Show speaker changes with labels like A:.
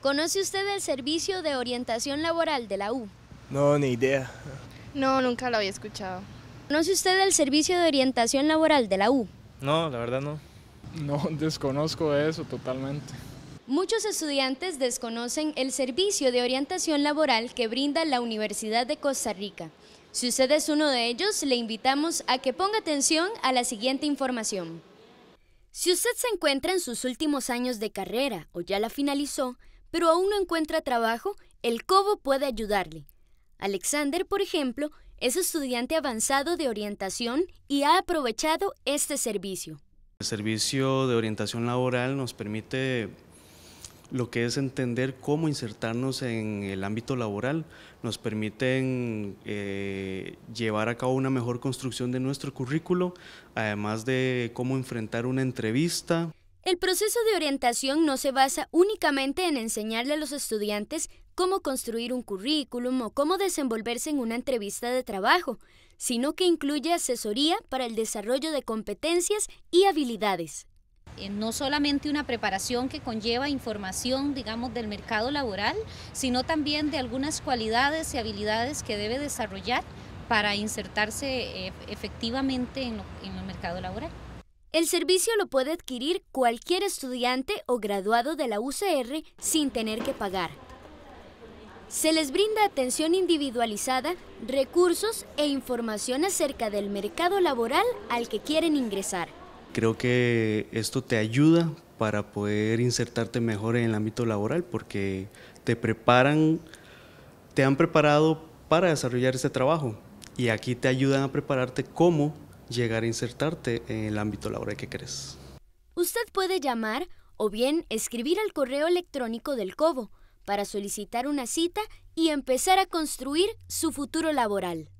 A: ¿Conoce usted el servicio de orientación laboral de la U?
B: No, ni idea.
A: No, nunca lo había escuchado. ¿Conoce usted el servicio de orientación laboral de la U?
B: No, la verdad no. No, desconozco eso totalmente.
A: Muchos estudiantes desconocen el servicio de orientación laboral que brinda la Universidad de Costa Rica. Si usted es uno de ellos, le invitamos a que ponga atención a la siguiente información. Si usted se encuentra en sus últimos años de carrera o ya la finalizó, pero aún no encuentra trabajo, el cobo puede ayudarle. Alexander, por ejemplo, es estudiante avanzado de orientación y ha aprovechado este servicio.
C: El servicio de orientación laboral nos permite lo que es entender cómo insertarnos en el ámbito laboral, nos permiten eh, llevar a cabo una mejor construcción de nuestro currículo, además de cómo enfrentar una entrevista.
A: El proceso de orientación no se basa únicamente en enseñarle a los estudiantes cómo construir un currículum o cómo desenvolverse en una entrevista de trabajo, sino que incluye asesoría para el desarrollo de competencias y
B: habilidades. Eh, no solamente una preparación que conlleva información, digamos, del mercado laboral, sino también de algunas cualidades y habilidades que debe desarrollar para insertarse eh, efectivamente en, en el mercado laboral. El servicio lo puede adquirir cualquier estudiante o graduado de la UCR sin
A: tener que pagar. Se les brinda atención individualizada, recursos e información acerca del mercado laboral al que quieren ingresar.
C: Creo que esto te ayuda para poder insertarte mejor en el ámbito laboral porque te preparan, te han preparado para desarrollar este trabajo y aquí te ayudan a prepararte cómo llegar a insertarte en el ámbito laboral que crees.
A: Usted puede llamar o bien escribir al correo electrónico del COBO para solicitar una cita y empezar a construir su futuro laboral.